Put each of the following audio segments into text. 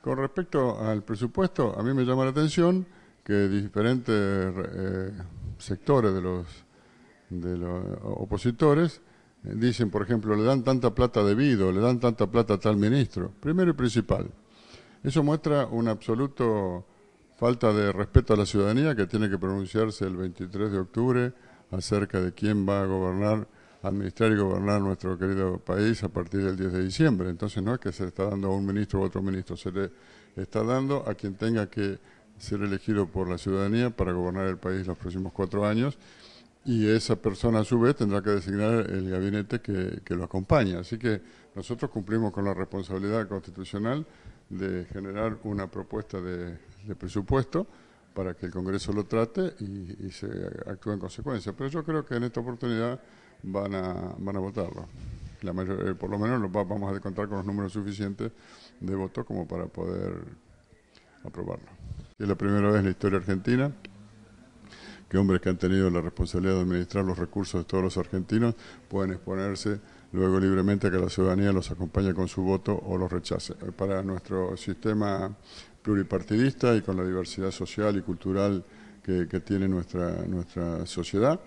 Con respecto al presupuesto, a mí me llama la atención que diferentes eh, sectores de los, de los opositores eh, dicen, por ejemplo, le dan tanta plata debido, le dan tanta plata a tal ministro, primero y principal. Eso muestra una absoluta falta de respeto a la ciudadanía que tiene que pronunciarse el 23 de octubre acerca de quién va a gobernar administrar y gobernar nuestro querido país a partir del 10 de diciembre. Entonces no es que se le está dando a un ministro u otro ministro, se le está dando a quien tenga que ser elegido por la ciudadanía para gobernar el país los próximos cuatro años y esa persona a su vez tendrá que designar el gabinete que, lo acompaña. Así que nosotros cumplimos con la responsabilidad constitucional de generar una propuesta de, presupuesto para que el Congreso lo trate y, y se actúe en consecuencia. Pero yo creo que en esta oportunidad van a, votarlo. Eh, por lo menos vamos a contar con los números suficientes de votos como para poder aprobarlo. Es la primera vez en la historia argentina que hombres que han tenido la responsabilidad de administrar los recursos de todos los argentinos pueden exponerse luego libremente a que la ciudadanía los acompañe con su voto o los rechace. Eh, para nuestro sistema pluripartidista y con la diversidad social y cultural que, tiene nuestra sociedad,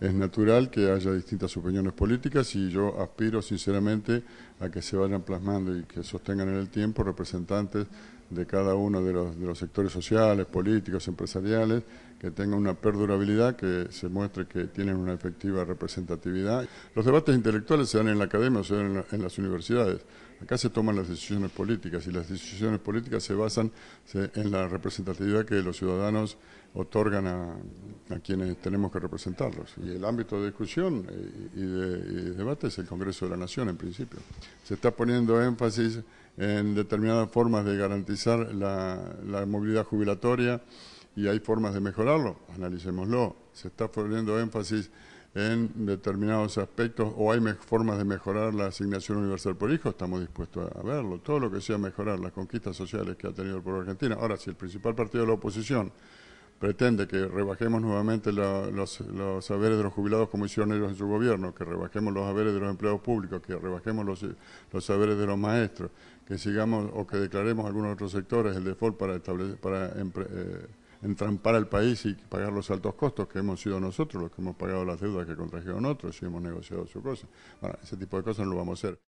es natural que haya distintas opiniones políticas y yo aspiro sinceramente a que se vayan plasmando y que sostengan en el tiempo representantes de cada uno de los, sectores sociales, políticos, empresariales, que tengan una perdurabilidad, que se muestre que tienen una efectiva representatividad. Los debates intelectuales se dan en la academia, se dan en, las universidades. Acá se toman las decisiones políticas y las decisiones políticas se basan en la representatividad que los ciudadanos otorgan a, quienes tenemos que representarlos. Y el ámbito de discusión eh, y de, y de debate es el Congreso de la Nación, en principio. Se está poniendo énfasis en determinadas formas de garantizar la, movilidad jubilatoria y hay formas de mejorarlo, analicémoslo. Se está poniendo énfasis en determinados aspectos o hay formas de mejorar la asignación universal por hijo, estamos dispuestos a verlo. Todo lo que sea mejorar las conquistas sociales que ha tenido el pueblo argentino. Ahora, si el principal partido de la oposición pretende que rebajemos nuevamente los, los, saberes de los jubilados como hicieron ellos en su gobierno, que rebajemos los saberes de los empleados públicos, que rebajemos los, los saberes de los maestros, que sigamos o que declaremos algunos otros sectores el default para, para eh, entrampar al país y pagar los altos costos que hemos sido nosotros los que hemos pagado las deudas que contrajeron otros y hemos negociado su cosa. Bueno, ese tipo de cosas no lo vamos a hacer.